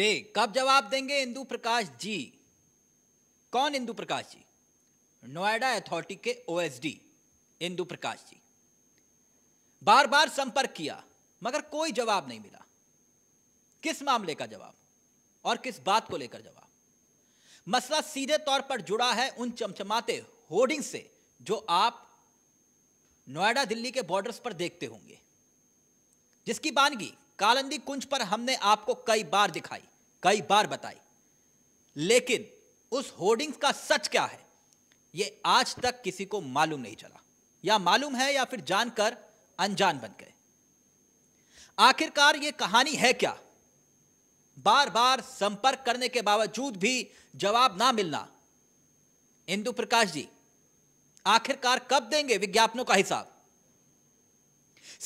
जी कब जवाब देंगे इंदु प्रकाश जी कौन इंदु प्रकाश जी नोएडा अथॉरिटी के ओएसडी इंदु प्रकाश जी बार बार संपर्क किया मगर कोई जवाब नहीं मिला किस मामले का जवाब और किस बात को लेकर जवाब मसला सीधे तौर पर जुड़ा है उन चमचमाते होर्डिंग से जो आप नोएडा दिल्ली के बॉर्डर्स पर देखते होंगे जिसकी बानगी कालंदी कुंज पर हमने आपको कई बार दिखाई कई बार बताई लेकिन उस होर्डिंग्स का सच क्या है ये आज तक किसी को मालूम नहीं चला या मालूम है या फिर जानकर अनजान बन गए आखिरकार ये कहानी है क्या बार बार संपर्क करने के बावजूद भी जवाब ना मिलना इंदु प्रकाश जी आखिरकार कब देंगे विज्ञापनों का हिसाब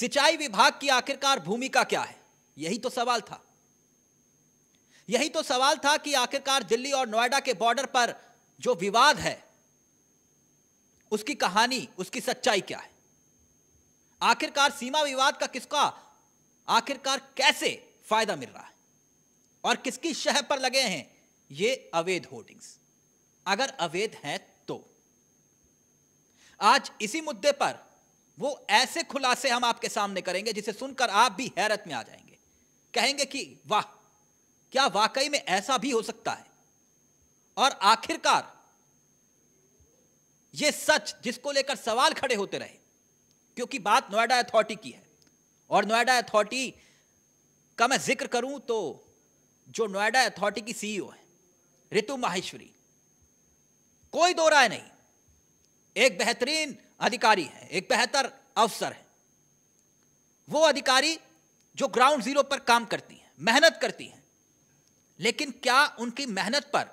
सिंचाई विभाग की आखिरकार भूमिका क्या है यही तो सवाल था यही तो सवाल था कि आखिरकार दिल्ली और नोएडा के बॉर्डर पर जो विवाद है उसकी कहानी उसकी सच्चाई क्या है आखिरकार सीमा विवाद का किसका आखिरकार कैसे फायदा मिल रहा है और किसकी शह पर लगे हैं ये अवैध होर्डिंग्स अगर अवैध हैं तो आज इसी मुद्दे पर वो ऐसे खुलासे हम आपके सामने करेंगे जिसे सुनकर आप भी हैरत में आ जाएंगे कहेंगे कि वाह क्या वाकई में ऐसा भी हो सकता है और आखिरकार यह सच जिसको लेकर सवाल खड़े होते रहे क्योंकि बात नोएडा अथॉरिटी की है और नोएडा अथॉरिटी का मैं जिक्र करूं तो जो नोएडा अथॉरिटी की सीईओ e है ऋतु माहेश्वरी कोई दो राय नहीं एक बेहतरीन अधिकारी है एक बेहतर अफसर है वो अधिकारी जो ग्राउंड जीरो पर काम करती है मेहनत करती है लेकिन क्या उनकी मेहनत पर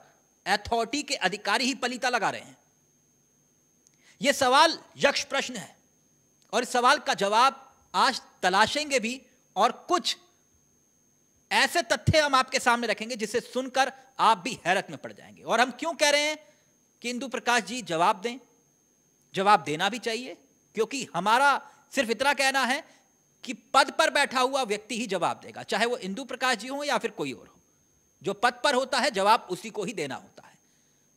अथॉरिटी के अधिकारी ही पलीता लगा रहे हैं यह सवाल यक्ष प्रश्न है और इस सवाल का जवाब आज तलाशेंगे भी और कुछ ऐसे तथ्य हम आपके सामने रखेंगे जिसे सुनकर आप भी हैरत में पड़ जाएंगे और हम क्यों कह रहे हैं कि इंदु प्रकाश जी जवाब दें जवाब देना भी चाहिए क्योंकि हमारा सिर्फ इतना कहना है कि पद पर बैठा हुआ व्यक्ति ही जवाब देगा चाहे वो इंदु प्रकाश जी हो या फिर कोई और हो जो पद पर होता है जवाब उसी को ही देना होता है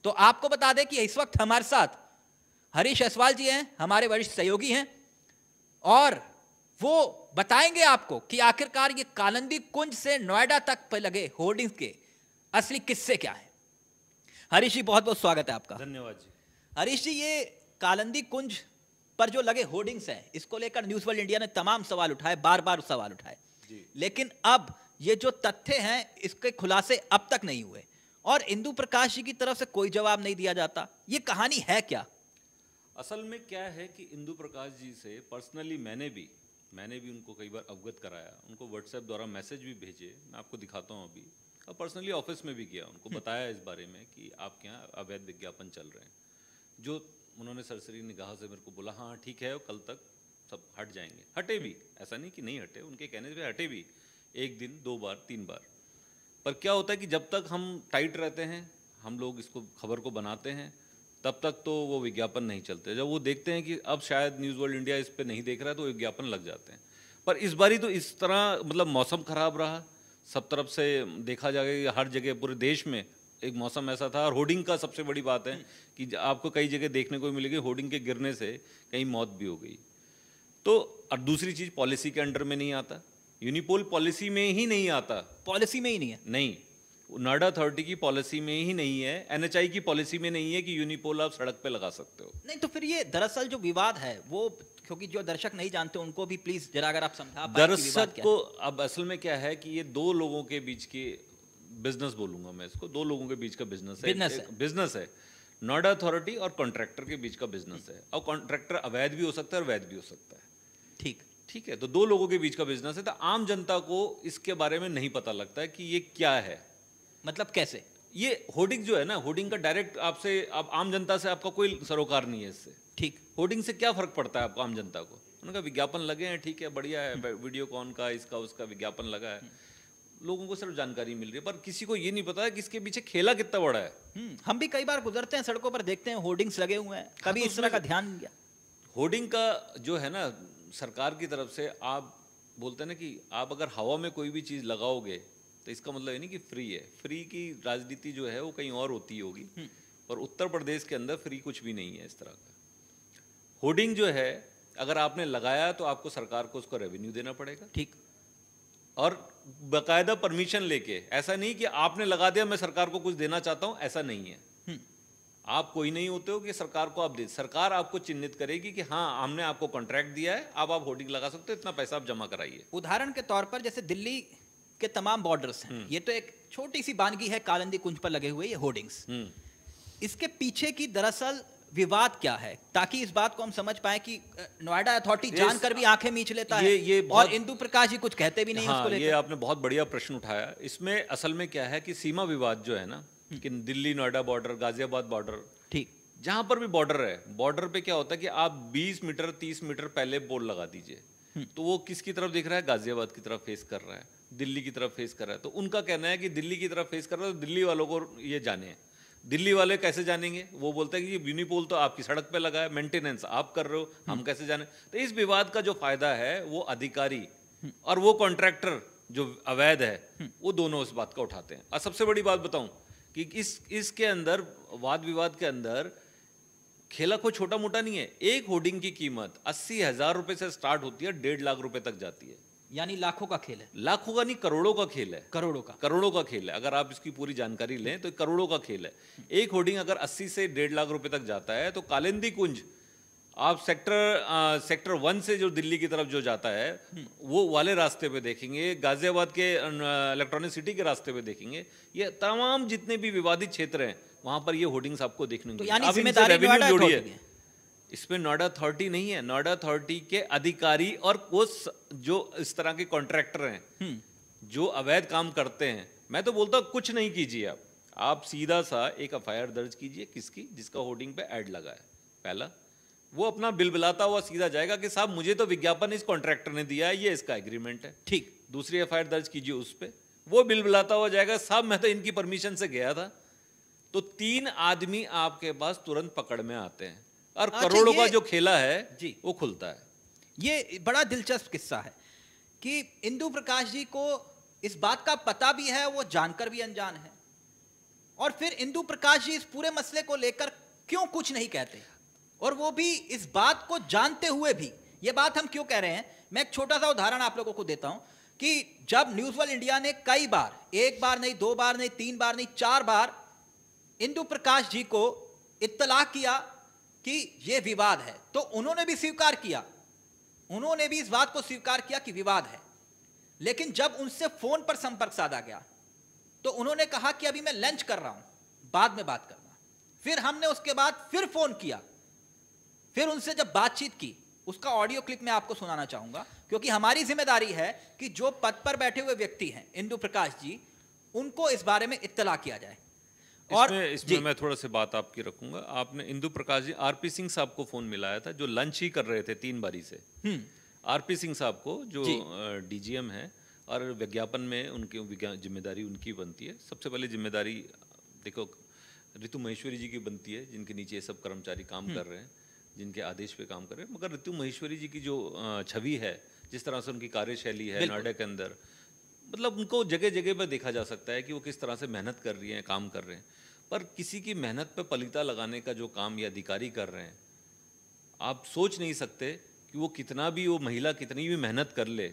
तो आपको बता दें कि इस वक्त हमारे साथ हरीश असवाल जी हैं हमारे वरिष्ठ सहयोगी हैं और वो बताएंगे आपको कि आखिरकार ये कालंदी कुंज से नोएडा तक पर लगे होर्डिंग के असली किस्से क्या है हरीश जी बहुत बहुत स्वागत है आपका धन्यवाद जी हरीश जी ये कालंदी कुंज पर जो लगे होर्डिंग्स हैं इसको लेकर न्यूज वर्ल्ड इंडिया ने तमाम सवाल उठाए बार बार सवाल उठाए लेकिन अब ये जो तथ्य हैं इसके खुलासे अब तक नहीं हुए और इंदु प्रकाश जी की तरफ से कोई जवाब नहीं दिया जाता ये कहानी है क्या असल में क्या है कि इंदु प्रकाश जी से पर्सनली मैंने भी मैंने भी उनको कई बार अवगत कराया उनको व्हाट्सएप द्वारा मैसेज भी भेजे मैं आपको दिखाता हूँ अभी और पर्सनली ऑफिस में भी गया उनको हम्म। बताया इस बारे में कि आपके यहाँ अवैध विज्ञापन चल रहे हैं जो उन्होंने सरसरी निगाह से मेरे को बोला हाँ ठीक है कल तक सब हट जाएंगे हटे भी ऐसा नहीं कि नहीं हटे उनके कहने से हटे भी एक दिन दो बार तीन बार पर क्या होता है कि जब तक हम टाइट रहते हैं हम लोग इसको खबर को बनाते हैं तब तक तो वो विज्ञापन नहीं चलते जब वो देखते हैं कि अब शायद न्यूज़ वर्ल्ड इंडिया इस पर नहीं देख रहा है तो विज्ञापन लग जाते हैं पर इस बारी तो इस तरह मतलब मौसम ख़राब रहा सब तरफ से देखा जाएगा कि हर जगह पूरे देश में एक मौसम ऐसा था और होर्डिंग का सबसे बड़ी बात है कि आपको कई जगह देखने को मिलेगी होर्डिंग के गिरने से कहीं मौत भी हो गई तो और दूसरी चीज़ पॉलिसी के अंडर में नहीं आता यूनिपोल पॉलिसी में ही नहीं आता पॉलिसी में ही नहीं है नहीं नाडा अथॉरिटी की पॉलिसी में ही नहीं है एनएचआई की पॉलिसी में नहीं है कि यूनिपोल आप सड़क पे लगा सकते हो नहीं तो फिर ये दरअसल जो विवाद है वो क्योंकि जो दर्शक नहीं जानते उनको भी प्लीज जरा अगर आप समझा दर्शक को अब असल में क्या है कि ये दो लोगों के बीच की बिजनेस बोलूंगा मैं इसको दो लोगों के बीच का बिजनेस है बिजनेस है नोएडा अथॉरिटी और कॉन्ट्रैक्टर के बीच का बिजनेस है और कॉन्ट्रैक्टर अवैध भी हो सकता है और वैध भी हो सकता है ठीक ठीक है तो दो लोगों के बीच का बिजनेस है तो आम जनता को इसके बारे में नहीं पता लगता है कि ये क्या है मतलब कैसे ये होर्डिंग जो है ना होर्डिंग का डायरेक्ट आपसे आप आम जनता से आपका कोई सरोकार नहीं है इससे ठीक होर्डिंग से क्या फर्क पड़ता है आपको आम जनता को उनका विज्ञापन लगे हैं ठीक है बढ़िया है हम्म। वीडियो कॉन का इसका उसका विज्ञापन लगा है हम्म। लोगों को सिर्फ जानकारी मिल रही है पर किसी को ये नहीं पता है कि इसके पीछे खेला कितना बड़ा है हम्म, हम भी कई बार गुजरते हैं सड़कों पर देखते हैं होर्डिंग्स लगे हुए हैं हाँ, कभी तो इस तरह का ध्यान दिया होर्डिंग का जो है ना सरकार की तरफ से आप बोलते हैं ना कि आप अगर हवा में कोई भी चीज़ लगाओगे तो इसका मतलब ये नहीं कि फ्री है फ्री की राजनीति जो है वो कहीं और होती होगी हम्म। और उत्तर प्रदेश के अंदर फ्री कुछ भी नहीं है इस तरह का होर्डिंग जो है अगर आपने लगाया तो आपको सरकार को उसका रेवेन्यू देना पड़ेगा ठीक और बाकायदा परमिशन लेके ऐसा नहीं कि आपने लगा दिया मैं सरकार को कुछ देना चाहता हूँ ऐसा नहीं है आप कोई नहीं होते हो कि सरकार को आप दे सरकार आपको चिन्हित करेगी कि हाँ हमने आपको कॉन्ट्रैक्ट दिया है अब आप होर्डिंग लगा सकते हो इतना पैसा आप जमा कराइए उदाहरण के तौर पर जैसे दिल्ली के तमाम बॉर्डर्स हैं हम्म। ये तो एक छोटी सी बानगी है कालंदी कुंज पर लगे हुए ये होर्डिंग्स हम्म। इसके पीछे की दरअसल विवाद क्या है ताकि इस बात को हम समझ पाए कि नोएडा अथॉरिटी जानकर भी आंखें मीच लेता ये, ये है और इंदु प्रकाश जी कुछ कहते भी नहीं हाँ, उसको ये आपने बहुत बढ़िया प्रश्न उठाया इसमें असल में क्या है कि सीमा विवाद जो है ना कि दिल्ली नोएडा बॉर्डर गाजियाबाद बॉर्डर ठीक जहां पर भी बॉर्डर है बॉर्डर पे क्या होता है कि आप 20 मीटर 30 मीटर पहले बोल लगा दीजिए हम्म। तो वो किसकी तरफ दिख रहा है गाजियाबाद की तरफ फेस कर रहा है दिल्ली की तरफ फेस कर रहा है तो उनका कहना है कि दिल्ली की तरफ फेस कर रहा है तो दिल्ली वालों को ये जाने दिल्ली वाले कैसे जानेंगे वो बोलते हैं कि यूनिपोल तो आपकी सड़क पे लगा है मेंटेनेंस आप कर रहे हो हम हम्म। कैसे जाने तो इस विवाद का जो फायदा है वो अधिकारी हम्म। और वो कॉन्ट्रैक्टर जो अवैध है वो दोनों उस बात का उठाते हैं और सबसे बड़ी बात बताऊं कि इस इसके अंदर वाद विवाद के अंदर खेला कोई छोटा मोटा नहीं है एक होर्डिंग की कीमत अस्सी हजार रुपए से स्टार्ट होती है डेढ़ लाख रुपए तक जाती है यानी लाखों का खेल है लाखों का नहीं करोड़ों का खेल है करोड़ों का करोड़ों का खेल है अगर आप इसकी पूरी जानकारी लें तो करोड़ों का खेल है एक होर्डिंग अगर अस्सी से डेढ़ लाख रुपए तक जाता है तो कालिंदी कुंज आप सेक्टर आ, सेक्टर वन से जो दिल्ली की तरफ जो जाता है वो वाले रास्ते पे देखेंगे गाजियाबाद के इलेक्ट्रॉनिक सिटी के रास्ते पे देखेंगे ये तमाम जितने भी विवादित क्षेत्र हैं वहाँ पर ये होर्डिंग्स आपको देखने को तो इसमें नोएडा अथॉरिटी नहीं है नोएडा अथॉरिटी के अधिकारी और वो जो इस तरह के कॉन्ट्रैक्टर हैं हम्म। जो अवैध काम करते हैं मैं तो बोलता हूँ कुछ नहीं कीजिए आप आप सीधा सा एक एफ दर्ज कीजिए किसकी जिसका होर्डिंग पे एड लगा है पहला वो अपना बिल बिलाता हुआ सीधा जाएगा कि साहब मुझे तो विज्ञापन इस कॉन्ट्रैक्टर ने दिया है ये इसका एग्रीमेंट है ठीक दूसरी एफ दर्ज कीजिए उस पर वो बिल बिलाता हुआ जाएगा साहब मैं तो इनकी परमिशन से गया था तो तीन आदमी आपके पास तुरंत पकड़ में आते हैं और अच्छा, करोड़ों का जो खेला है जी वो खुलता है ये बड़ा दिलचस्प किस्सा है कि इंदु प्रकाश जी को इस बात का पता भी है वो जानकर भी अनजान है और फिर इंदु प्रकाश जी इस पूरे मसले को लेकर क्यों कुछ नहीं कहते और वो भी इस बात को जानते हुए भी ये बात हम क्यों कह रहे हैं मैं एक छोटा सा उदाहरण आप लोगों को देता हूं कि जब न्यूज वर्ल्ड इंडिया ने कई बार एक बार नहीं दो बार नहीं तीन बार नहीं चार बार इंदु प्रकाश जी को इतला किया कि यह विवाद है तो उन्होंने भी स्वीकार किया उन्होंने भी इस बात को स्वीकार किया कि विवाद है लेकिन जब उनसे फोन पर संपर्क साधा गया तो उन्होंने कहा कि अभी मैं लंच कर रहा हूं बाद में बात करना फिर हमने उसके बाद फिर फोन किया फिर उनसे जब बातचीत की उसका ऑडियो क्लिप मैं आपको सुनाना चाहूंगा क्योंकि हमारी जिम्मेदारी है कि जो पद पर बैठे हुए व्यक्ति हैं इंदु प्रकाश जी उनको इस बारे में इत्तला किया जाए और इसमें, इसमें मैं थोड़ा सा बात आपकी रखूंगा आपने इंदु प्रकाश जी आरपी सिंह साहब को फोन मिलाया था जो लंच ही कर रहे थे तीन बारी से हम्म। आरपी सिंह साहब को जो डीजीएम है और विज्ञापन में उनकी जिम्मेदारी उनकी बनती है सबसे पहले जिम्मेदारी देखो ऋतु महेश्वरी जी की बनती है जिनके नीचे सब कर्मचारी काम हम्म। कर रहे हैं जिनके आदेश पे काम कर रहे हैं मगर ऋतु महेश्वरी जी की जो छवि है जिस तरह से उनकी कार्यशैली है नाडा के अंदर मतलब उनको जगह जगह पर देखा जा सकता है कि वो किस तरह से मेहनत कर रही हैं काम कर रहे हैं पर किसी की मेहनत पर पलीता लगाने का जो काम ये अधिकारी कर रहे हैं आप सोच नहीं सकते कि वो कितना भी वो महिला कितनी भी मेहनत कर ले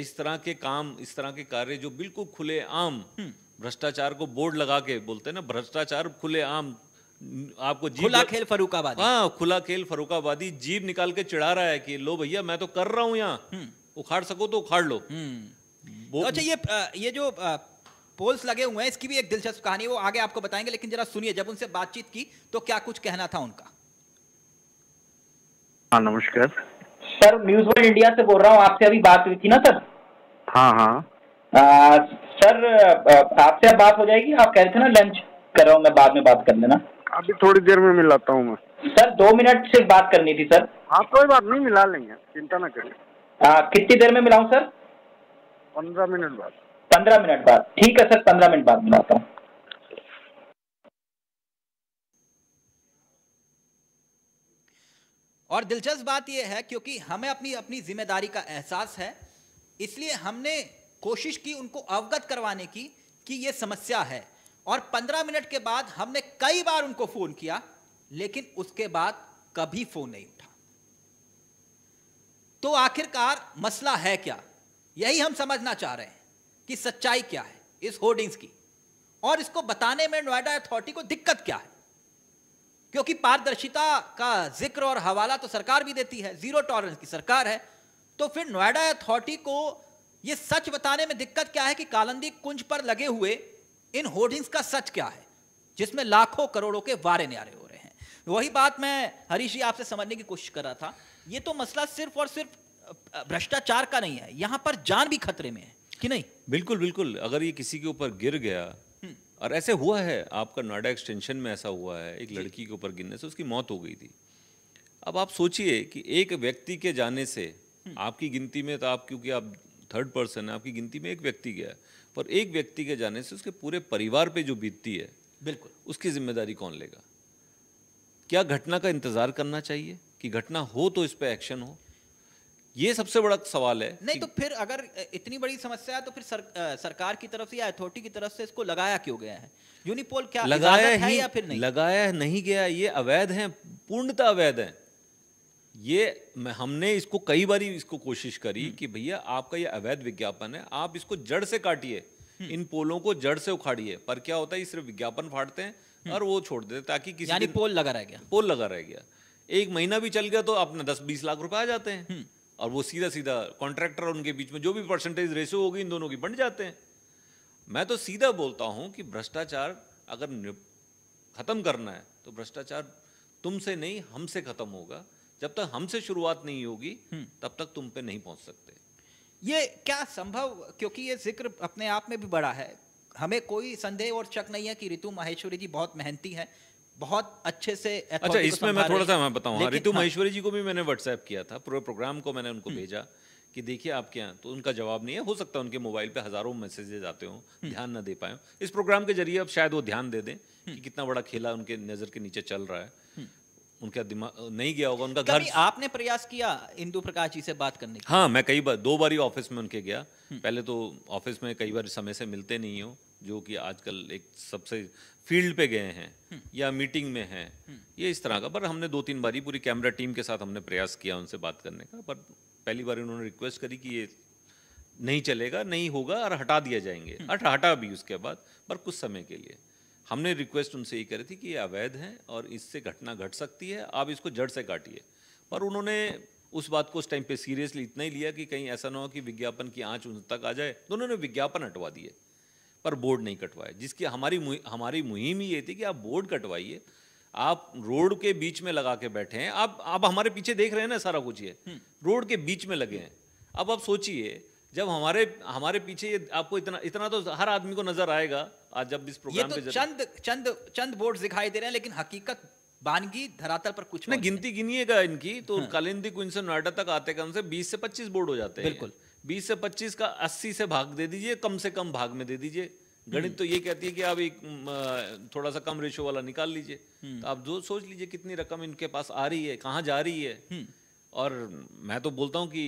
इस तरह के काम इस तरह के कार्य जो बिल्कुल खुले आम हम्म। भ्रष्टाचार को बोर्ड लगा के बोलते हैं ना भ्रष्टाचार खुले आम आपको जीप खुला खेल फरुखाबादी हाँ खुला खेल फरुखाबादी जीप निकाल के चिढ़ा रहा है कि लो भैया मैं तो कर रहा हूँ यहाँ हम्म। उखाड़ सको तो उखाड़ लो हम्म। तो अच्छा ये ये जो पोल्स लगे हुए हैं इसकी भी एक दिलचस्प कहानी वो आगे आपको बताएंगे लेकिन जरा सुनिए जब उनसे बातचीत की तो क्या कुछ कहना था उनका हाँ नमस्कार सर न्यूज वर्ल्ड इंडिया से बोल रहा हूँ आपसे अभी बात हुई थी ना सर हाँ हाँ सर आपसे अब बात हो जाएगी आप कह रहे थे ना लंच कर रहा हूँ मैं बाद में बात कर लेना अभी थोड़ी देर में मिलाता हूँ मैं सर दो मिनट सिर्फ बात करनी थी सर हाँ कोई बात नहीं मिला लेंगे चिंता न करिए कितनी देर में मिलाऊं सर पंद्रह मिनट बाद पंद्रह मिनट बाद ठीक है सर पंद्रह मिनट बाद मिलाता हूँ और दिलचस्प बात यह है क्योंकि हमें अपनी अपनी जिम्मेदारी का एहसास है इसलिए हमने कोशिश की उनको अवगत करवाने की कि ये समस्या है और पंद्रह मिनट के बाद हमने कई बार उनको फोन किया लेकिन उसके बाद कभी फोन नहीं उठा तो आखिरकार मसला है क्या यही हम समझना चाह रहे हैं कि सच्चाई क्या है इस होर्डिंग्स की और इसको बताने में नोएडा अथॉरिटी को दिक्कत क्या है क्योंकि पारदर्शिता का जिक्र और हवाला तो सरकार भी देती है जीरो टॉलरेंस की सरकार है तो फिर नोएडा अथॉरिटी को यह सच बताने में दिक्कत क्या है कि कालंदी कुंज पर लगे हुए इन होर्डिंग्स का सच क्या है जिसमें लाखों करोड़ों के वारे न्यारे हो रहे हैं वही बात मैं हरीश जी आपसे समझने की कोशिश कर रहा था ये तो मसला सिर्फ और सिर्फ भ्रष्टाचार का नहीं है यहाँ पर जान भी खतरे में है कि नहीं बिल्कुल बिल्कुल अगर ये किसी के ऊपर गिर गया हम्म। और ऐसे हुआ है आपका नोएडा एक्सटेंशन में ऐसा हुआ है एक लड़की के ऊपर गिरने से उसकी मौत हो गई थी अब आप सोचिए कि एक व्यक्ति के जाने से हम्म। आपकी गिनती में तो आप क्योंकि आप थर्ड पर्सन है आपकी गिनती में एक व्यक्ति गया पर एक व्यक्ति के जाने से उसके पूरे परिवार पे जो बीतती है बिल्कुल उसकी जिम्मेदारी कौन लेगा क्या घटना का इंतजार करना चाहिए कि घटना हो तो इस पर एक्शन हो ये सबसे बड़ा सवाल है नहीं तो फिर अगर इतनी बड़ी समस्या है तो फिर सर, आ, सरकार की तरफ से या अथॉरिटी की तरफ से इसको लगाया क्यों गया है यूनिपोल क्या लगाया है या फिर नहीं लगाया नहीं गया ये अवैध है पूर्णतः अवैध है ये हमने इसको कई बार इसको कोशिश करी कि भैया आपका ये अवैध विज्ञापन है आप इसको जड़ से काटिए हम्म। इन पोलों को जड़ से उखाड़िए पर क्या होता है सिर्फ विज्ञापन फाड़ते हैं हम्म। और वो छोड़ देते ताकि किसी यानी पोल लगा रह गया पोल लगा रह गया एक महीना भी चल गया तो अपना दस बीस लाख रुपए आ जाते हैं हम्म। और वो सीधा सीधा कॉन्ट्रैक्टर और उनके बीच में जो भी परसेंटेज रेशो होगी इन दोनों की बन जाते हैं मैं तो सीधा बोलता हूँ कि भ्रष्टाचार अगर खत्म करना है तो भ्रष्टाचार तुमसे नहीं हमसे खत्म होगा जब तक हमसे शुरुआत नहीं होगी हम्म। तब तक तुम पे नहीं पहुंच सकते ये क्या संभव क्योंकि ये जिक्र अपने आप में भी बड़ा है हमें कोई संदेह और शक नहीं है कि ऋतु माहेश्वरी जी बहुत मेहनती है बहुत अच्छे से अच्छा इसमें मैं थोड़ा सा मैं बताऊँ हाँ, ऋतु हाँ। महेश्वरी जी को भी मैंने व्हाट्सएप किया था पूरे प्रोग्राम को मैंने उनको हम्म। भेजा कि देखिए आपके यहाँ तो उनका जवाब नहीं है हो सकता है उनके मोबाइल पे हजारों मैसेजेज आते हो ध्यान ना दे पाए इस प्रोग्राम के जरिए अब शायद वो ध्यान दे दें कि हम्म। कितना बड़ा खेला उनके नज़र के नीचे चल रहा है उनका दिमाग नहीं गया होगा उनका घर आपने प्रयास किया इंदु प्रकाश जी से बात करने की हाँ मैं कई बार दो बार ही ऑफिस में उनके गया हम्म। पहले तो ऑफिस में कई बार समय से मिलते नहीं हो जो कि आजकल एक सबसे फील्ड पे गए हैं हम्म। या मीटिंग में हैं हम्म। ये इस तरह का पर हमने दो तीन बार ही पूरी कैमरा टीम के साथ हमने प्रयास किया उनसे बात करने का पर पहली बार उन्होंने रिक्वेस्ट करी कि ये नहीं चलेगा नहीं होगा और हटा दिया जाएंगे हटा हटा भी उसके बाद पर कुछ समय के लिए हमने रिक्वेस्ट उनसे ये करी थी कि ये अवैध है और इससे घटना घट सकती है आप इसको जड़ से काटिए पर उन्होंने उस बात को उस टाइम पे सीरियसली इतना ही लिया कि कहीं ऐसा ना हो कि विज्ञापन की आँच उन तक आ जाए तो उन्होंने विज्ञापन हटवा दिए पर बोर्ड नहीं कटवाए जिसकी हमारी मुहि, हमारी मुहिम ही ये थी कि आप बोर्ड कटवाइए आप रोड के बीच में लगा के बैठे हैं आप आप हमारे पीछे देख रहे हैं ना सारा कुछ ये रोड हम्म। के बीच में लगे हैं अब आप सोचिए जब हमारे हमारे पीछे ये आपको इतना इतना तो हर आदमी को नजर आएगा आज जब इस प्रोग्राम ये तो चंद चंद चंद बोर्ड दिखाई दे रहे हैं लेकिन हकीकत बानगी धरातल पर कुछ नहीं गिनती गिनिएगा इनकी तो हाँ। कालिंदी कुंज से नोएडा तक आते कम से 20 से 25 बोर्ड हो जाते हैं बिल्कुल 20 से 25 का 80 से भाग दे दीजिए कम से कम भाग में दे दीजिए हम्म। गणित तो ये कहती है कि आप एक थोड़ा सा कम रेशो वाला निकाल लीजिए हम्म। तो आप जो सोच लीजिए कितनी रकम इनके पास आ रही है कहाँ जा रही है हम्म। और मैं तो बोलता हूँ कि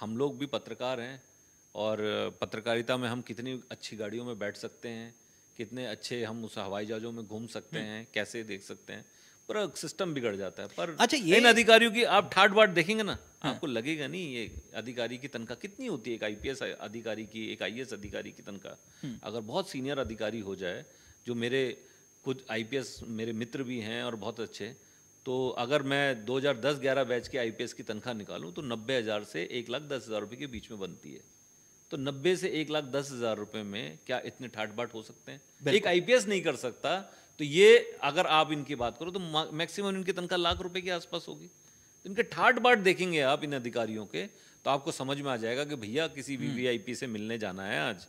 हम लोग भी पत्रकार हैं और पत्रकारिता में हम कितनी अच्छी गाड़ियों में बैठ सकते हैं कितने अच्छे हम उस हवाई जहाजों में घूम सकते हम्म। हैं कैसे देख सकते हैं पूरा सिस्टम बिगड़ जाता है पर अच्छा ये इन अधिकारियों की आप ठाट बाट देखेंगे ना हाँ। आपको लगेगा नहीं ये अधिकारी की तनख्वाह कितनी होती है एक आईपीएस अधिकारी की एक आईएएस e अधिकारी की तनख्वाह हम्म। अगर बहुत सीनियर अधिकारी हो जाए जो मेरे कुछ आईपीएस मेरे मित्र भी हैं और बहुत अच्छे तो अगर मैं 2010-11 बैच के आईपीएस की तनख्वाह निकालूं तो नब्बे हज़ार से एक लाख दस हज़ार रुपये के बीच में बनती है तो नब्बे से एक लाख दस हजार रुपए में क्या इतने ठाट बाट हो सकते हैं एक आईपीएस नहीं कर सकता तो ये अगर आप इनकी बात करो तो मैक्सिमम इनकी तनख्वाह लाख रुपए के आसपास होगी तो इनके ठाट बाट देखेंगे आप इन अधिकारियों के तो आपको समझ में आ जाएगा कि भैया किसी भी वीआईपी हम्म। से मिलने जाना है आज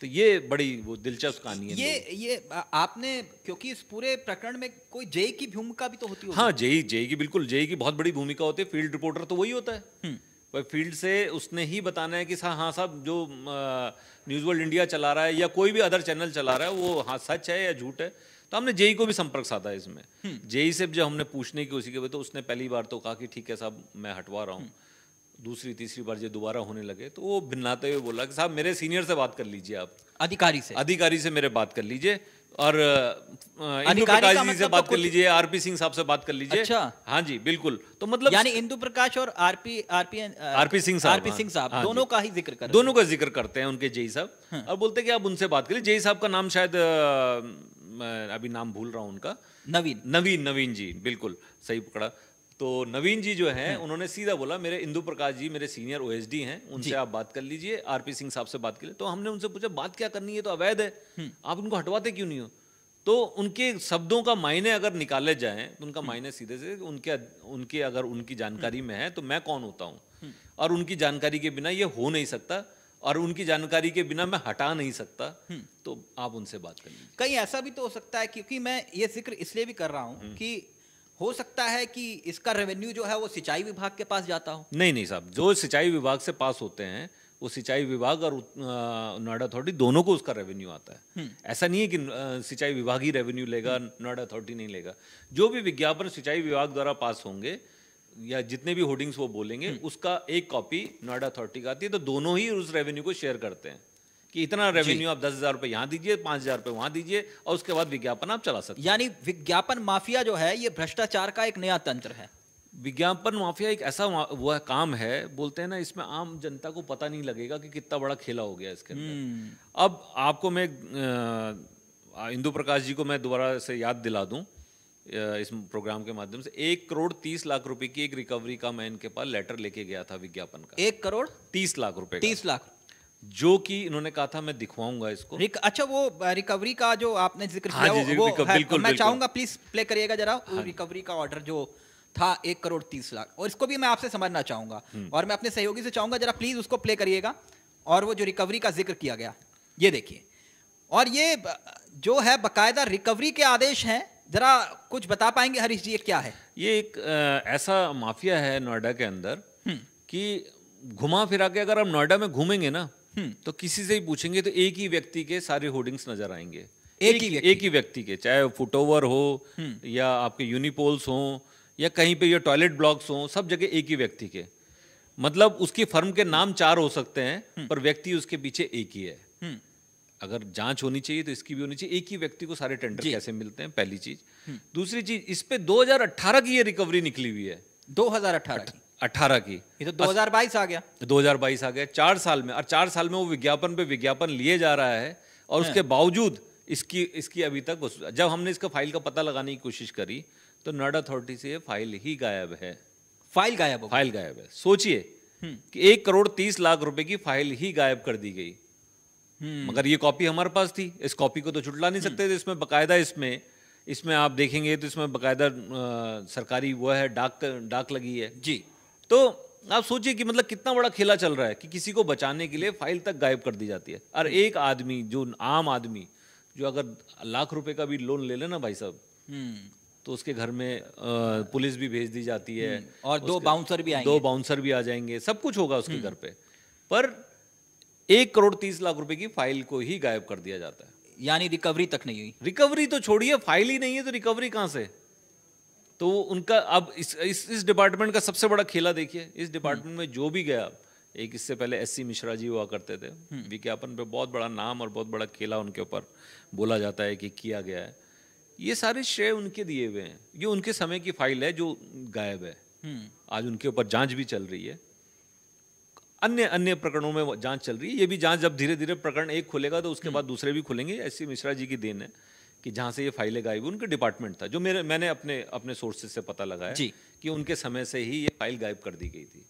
तो ये बड़ी वो दिलचस्प कहानी है ये ये आपने क्योंकि इस पूरे प्रकरण में कोई जेई की भूमिका भी तो होती है हाँ जेई जेई की बिल्कुल जेई की बहुत बड़ी भूमिका होती है फील्ड रिपोर्टर तो वही होता है हम्म। फील्ड से उसने ही बताना है कि सा हाँ साहब जो न्यूज़ वर्ल्ड इंडिया चला रहा है या कोई भी अदर चैनल चला रहा है वो हाँ सच है या झूठ है तो हमने जेई को भी संपर्क साधा है इसमें हम्म। जेई से जब हमने पूछने की कोशिश की तो उसने पहली बार तो कहा कि ठीक है साहब मैं हटवा रहा हूँ हम्म। दूसरी तीसरी बार जब दोबारा होने लगे तो वो भिन्नाते हुए बोला कि साहब मेरे सीनियर से बात कर लीजिए आप अधिकारी से अधिकारी से मेरे बात कर लीजिए और इंदु प्रकाश जी से मतलब तो बात कर लीजिए आरपी सिंह साहब से बात कर लीजिए अच्छा हाँ जी बिल्कुल तो मतलब यानी इंदु प्रकाश और आरपी आरपी आरपी सिंह साहब आरपी हाँ। सिंह साहब हाँ दोनों का ही जिक्र कर दोनों का जिक्र करते हैं उनके जेई साहब और हाँ। बोलते हैं कि आप उनसे बात करिए जेई साहब का नाम शायद मैं अभी नाम भूल रहा हूं उनका नवीन नवीन नवीन जी बिल्कुल सही पकड़ा तो नवीन जी जो हैं हम्म। उन्होंने सीधा बोला मेरे इंदु प्रकाश जी मेरे सीनियर ओएसडी हैं उनसे आप बात कर लीजिए आरपी सिंह साहब से बात कर लीजिए तो हमने उनसे पूछा बात क्या करनी है तो अवैध है हम्म। आप उनको हटवाते क्यों नहीं हो तो उनके शब्दों का मायने अगर निकाले जाएं तो उनका हम्म। मायने सीधे से उनके उनके अगर उनकी जानकारी में है तो मैं कौन होता हूँ और उनकी जानकारी के बिना ये हो नहीं सकता और उनकी जानकारी के बिना मैं हटा नहीं सकता तो आप उनसे बात करें कहीं ऐसा भी तो हो सकता है क्योंकि मैं ये जिक्र इसलिए भी कर रहा हूँ कि हो सकता है कि इसका रेवेन्यू जो है वो सिंचाई विभाग के पास जाता हो नहीं नहीं साहब जो सिंचाई विभाग से पास होते हैं वो सिंचाई विभाग और नोएडा अथॉरिटी दोनों को उसका रेवेन्यू आता है हम्म। ऐसा नहीं है कि सिंचाई विभाग ही रेवेन्यू लेगा नोएडा अथॉरिटी नहीं लेगा जो भी विज्ञापन सिंचाई विभाग द्वारा पास होंगे या जितने भी होर्डिंग्स वो बोलेंगे हम्म। उसका एक कॉपी नोएडा अथॉरिटी का आती है तो दोनों ही उस रेवेन्यू को शेयर करते हैं कि इतना रेवेन्यू आप दस हजार रुपए यहाँ दीजिए पांच हजार रुपये वहां दीजिए और उसके बाद विज्ञापन आप चला सकते यानी विज्ञापन माफिया जो है ये भ्रष्टाचार का एक नया तंत्र है विज्ञापन माफिया एक ऐसा वह काम है बोलते हैं ना इसमें आम जनता को पता नहीं लगेगा कि कितना बड़ा खेला हो गया इसके अंदर हम्म। अब आपको मैं इंदु प्रकाश जी को मैं दोबारा से याद दिला दूं इस प्रोग्राम के माध्यम से एक करोड़ तीस लाख रुपए की एक रिकवरी का मैं इनके पास लेटर लेके गया था विज्ञापन का एक करोड़ तीस लाख रुपए तीस लाख जो कि इन्होंने कहा था मैं दिखवाऊंगा इसको रिक, अच्छा वो रिकवरी का जो आपने जिक्र हाँ, किया जी, वो, बिल्कुल, है, बिल्कुल, मैं चाहूंगा प्लीज प्ले करिएगा जरा हाँ, रिकवरी का ऑर्डर जो था एक करोड़ तीस लाख और इसको भी मैं आपसे समझना चाहूंगा हम्म। और मैं अपने सहयोगी से चाहूंगा जरा प्लीज उसको प्ले करिएगा और वो जो रिकवरी का जिक्र किया गया ये देखिए और ये जो है बकायदा रिकवरी के आदेश हैं जरा कुछ बता पाएंगे हरीश जी ये क्या है ये एक ऐसा माफिया है नोएडा के अंदर हम्म। कि घुमा फिरा के अगर हम नोएडा में घूमेंगे ना हम्म, तो किसी से ही पूछेंगे तो एक ही व्यक्ति के सारे होर्डिंग्स नजर आएंगे एक ही एक ही व्यक्ति के चाहे फुट ओवर हो हम्म। या आपके यूनिपोल्स हो या कहीं पे ये टॉयलेट ब्लॉक्स हो सब जगह एक ही व्यक्ति के मतलब उसकी फर्म के नाम चार हो सकते हैं हम्म। पर व्यक्ति उसके पीछे एक ही है अगर जांच होनी चाहिए तो इसकी भी होनी चाहिए एक ही व्यक्ति को सारे टेंडर कैसे मिलते हैं पहली चीज दूसरी चीज इस पे 2018 की ये रिकवरी निकली हुई है 2018 की अट्ठारह की ये तो 2022 आ गया 2022 आ गया चार साल में और चार साल में वो विज्ञापन पे विज्ञापन लिए जा रहा है और है। हाँ। उसके बावजूद इसकी इसकी अभी तक जब हमने इसका फाइल का पता लगाने की कोशिश करी तो नोएडा अथॉरिटी से ये फाइल ही गायब है फाइल गायब फाइल गायब है सोचिए हम्म। कि एक करोड़ तीस लाख रुपए की फाइल ही गायब कर दी गई हम्म। मगर ये कॉपी हमारे पास थी इस कॉपी को तो छुटला नहीं हम्म। सकते थे इसमें बकायदा इसमें इसमें आप देखेंगे तो इसमें बकायदा सरकारी वो है डाक डाक लगी है जी तो आप सोचिए कि मतलब कितना बड़ा खेला चल रहा है कि किसी को बचाने के लिए फाइल तक गायब कर दी जाती है और हम्म। एक आदमी जो आम आदमी जो अगर लाख रुपए का भी लोन ले लेना भाई साहब हम्म। तो उसके घर में आ, पुलिस भी भेज दी जाती है हम्म। और दो बाउंसर भी आएंगे दो बाउंसर भी आ जाएंगे सब कुछ होगा उसके घर पे पर एक करोड़ तीस लाख रुपए की फाइल को ही गायब कर दिया जाता है यानी रिकवरी तक नहीं हुई रिकवरी तो छोड़िए फाइल ही नहीं है तो रिकवरी कहाँ से तो उनका अब इस इस, इस डिपार्टमेंट का सबसे बड़ा खेला देखिए इस डिपार्टमेंट में जो भी गया एक इससे पहले एस सी मिश्रा जी हुआ करते थे हम्म। विज्ञापन पे बहुत बड़ा नाम और बहुत बड़ा खेला उनके ऊपर बोला जाता है कि किया गया है ये सारे श्रेय उनके दिए हुए हैं ये उनके समय की फाइल है जो गायब है हम्म। आज उनके ऊपर जांच भी चल रही है अन्य अन्य प्रकरणों में जांच चल रही है ये भी जांच जब धीरे धीरे प्रकरण एक खुलेगा तो उसके हम्म। बाद दूसरे भी खुलेंगे एस सी मिश्रा जी की देन है कि जहाँ से ये फाइलें गायब हुई उनका डिपार्टमेंट था जो मेरे मैंने अपने अपने सोर्सेज से पता लगाया जी कि उनके समय से ही ये फाइल गायब कर दी गई थी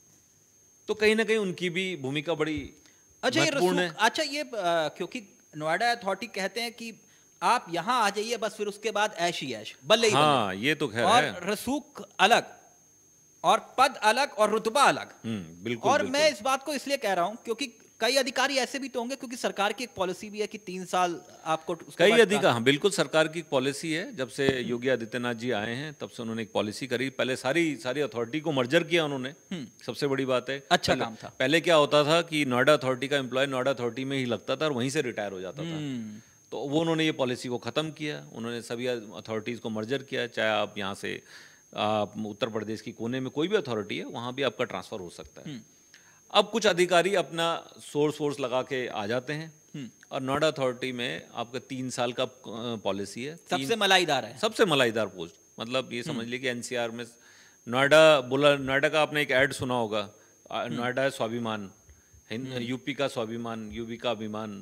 तो कहीं ना कहीं उनकी भी भूमिका बड़ी अच्छा ये अच्छा ये आ, क्योंकि नोएडा अथॉरिटी कहते हैं कि आप यहाँ आ जाइए बस फिर उसके बाद ऐश ही ऐश बल्ले ही हाँ, ये तो खैर और है। रसूख अलग और पद अलग और रुतबा अलग हम्म, बिल्कुल और बिल्कुल। मैं इस बात को इसलिए कह रहा हूँ क्योंकि कई अधिकारी ऐसे भी तो होंगे क्योंकि सरकार की एक पॉलिसी भी है कि तीन साल आपको कई अधिकार हाँ बिल्कुल सरकार की पॉलिसी है जब से योगी आदित्यनाथ जी आए हैं तब से उन्होंने एक पॉलिसी करी पहले सारी सारी अथॉरिटी को मर्जर किया उन्होंने हम्म। सबसे बड़ी बात है अच्छा काम था पहले क्या होता था कि नोएडा अथॉरिटी का एम्प्लॉय नोएडा अथॉरिटी में ही लगता था और वहीं से रिटायर हो जाता था हम्म। तो वो उन्होंने ये पॉलिसी को ख़त्म किया उन्होंने सभी अथॉरिटीज़ को मर्जर किया चाहे आप यहाँ से आप उत्तर प्रदेश की कोने में कोई भी अथॉरिटी है वहाँ भी आपका ट्रांसफ़र हो सकता है हम्म। अब कुछ अधिकारी अपना सोर्स वोर्स लगा के आ जाते हैं हम्म। और नोएडा अथॉरिटी में आपका तीन साल का पॉलिसी है सबसे मलाईदार है सबसे मलाईदार पोस्ट मतलब ये समझ हम्म। लीजिए एनसीआर में नोएडा बोला नोएडा का आपने एक ऐड सुना होगा नोएडा हम्म। है स्वाभिमान यूपी का स्वाभिमान यूपी का अभिमान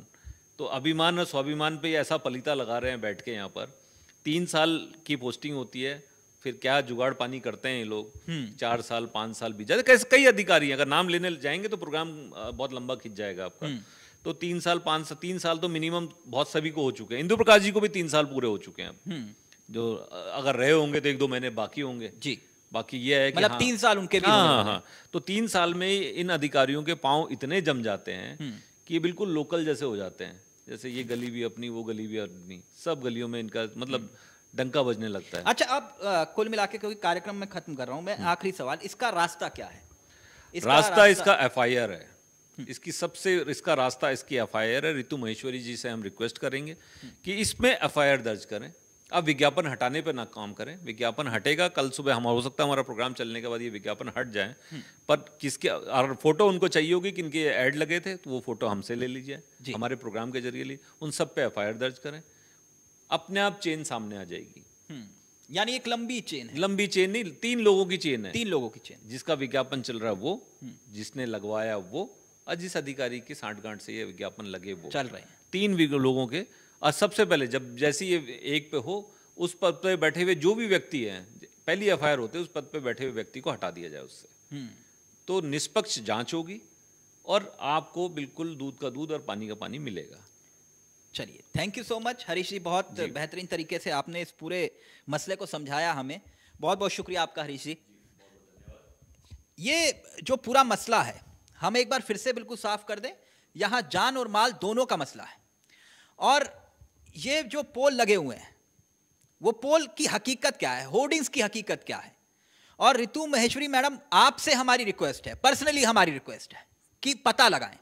तो अभिमान और स्वाभिमान पे ऐसा पलीता लगा रहे हैं बैठ के यहाँ पर तीन साल की पोस्टिंग होती है फिर क्या जुगाड़ पानी करते हैं ये लोग हम्म। चार साल पांच साल भी जाते कैसे कई अधिकारी हैं अगर नाम लेने जाएंगे तो प्रोग्राम बहुत लंबा खिंच जाएगा आपका हम्म। तो तीन साल पांच साल तीन साल तो मिनिमम बहुत सभी को हो चुके हैं इंदु प्रकाश जी को भी तीन साल पूरे हो चुके हैं हम्म। जो अगर रहे होंगे तो एक दो महीने बाकी होंगे जी बाकी ये है कि मतलब हाँ, तीन साल उनके भी हाँ, हाँ हाँ तो तीन साल में इन अधिकारियों के पाँव इतने जम जाते हैं कि ये बिल्कुल लोकल जैसे हो जाते हैं जैसे ये गली भी अपनी वो गली भी अपनी सब गलियों में इनका मतलब हुँ. डंका बजने लगता है अच्छा अब कुल मिला के क्योंकि कार्यक्रम में खत्म कर रहा हूँ मैं हम्म। आखिरी सवाल इसका रास्ता क्या है इसका रास्ता, रास्ता इसका एफ आई आर है हम्म। इसकी सबसे इसका रास्ता इसकी एफ आई आर है रितु महेश्वरी जी से हम रिक्वेस्ट करेंगे हम्म। कि इसमें एफ आई आर दर्ज करें अब विज्ञापन हटाने पर ना काम करें विज्ञापन हटेगा कल सुबह हम हो सकता है हमारा प्रोग्राम चलने के बाद ये विज्ञापन हट जाए पर किसके और फोटो उनको चाहिए होगी कि इनके ऐड लगे थे तो वो फोटो हमसे ले लीजिए हमारे प्रोग्राम के जरिए ली उन सब पे एफ दर्ज करें अपने आप चेन सामने आ जाएगी hmm. यानी एक लंबी चेन है लंबी चेन नहीं तीन लोगों की चेन है तीन लोगों की चेन जिसका विज्ञापन चल रहा है वो hmm. जिसने लगवाया वो और जिस अधिकारी की गांठ से ये विज्ञापन लगे वो चल रहे हैं तीन लोगों के और सबसे पहले जब जैसी ये एक पे हो उस पद पे बैठे हुए जो भी व्यक्ति है पहली एफ होते उस पद पे बैठे हुए व्यक्ति को हटा दिया जाए उससे hmm. तो निष्पक्ष जांच होगी और आपको बिल्कुल दूध का दूध और पानी का पानी मिलेगा चलिए thank you so much Harish ji बहुत बेहतरीन तरीके से आपने इस पूरे मसले को समझाया हमें बहुत बहुत शुक्रिया आपका हरीश जी ये जो पूरा मसला है हम एक बार फिर से बिल्कुल साफ कर दें यहाँ जान और माल दोनों का मसला है और ये जो पोल लगे हुए हैं वो पोल की हकीकत क्या है होर्डिंग्स की हकीकत क्या है और रितु महेश्वरी मैडम आपसे हमारी रिक्वेस्ट है पर्सनली हमारी रिक्वेस्ट है कि पता लगाएं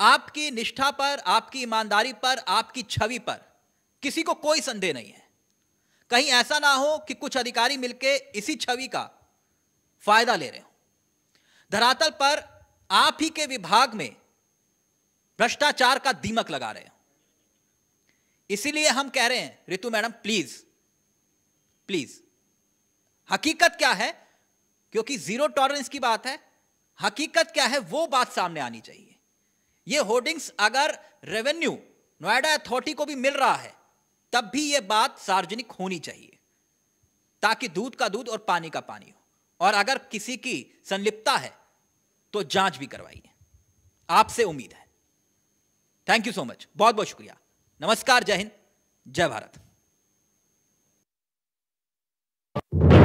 आपकी निष्ठा पर आपकी ईमानदारी पर आपकी छवि पर किसी को कोई संदेह नहीं है कहीं ऐसा ना हो कि कुछ अधिकारी मिलकर इसी छवि का फायदा ले रहे हो धरातल पर आप ही के विभाग में भ्रष्टाचार का दीमक लगा रहे हो इसीलिए हम कह रहे हैं रितु मैडम प्लीज प्लीज हकीकत क्या है क्योंकि जीरो टॉलरेंस की बात है हकीकत क्या है वो बात सामने आनी चाहिए ये होर्डिंग्स अगर रेवेन्यू नोएडा अथॉरिटी को भी मिल रहा है तब भी ये बात सार्वजनिक होनी चाहिए ताकि दूध का दूध और पानी का पानी हो और अगर किसी की संलिप्तता है तो जांच भी करवाइए आपसे उम्मीद है थैंक यू सो मच बहुत बहुत शुक्रिया नमस्कार जय हिंद जय भारत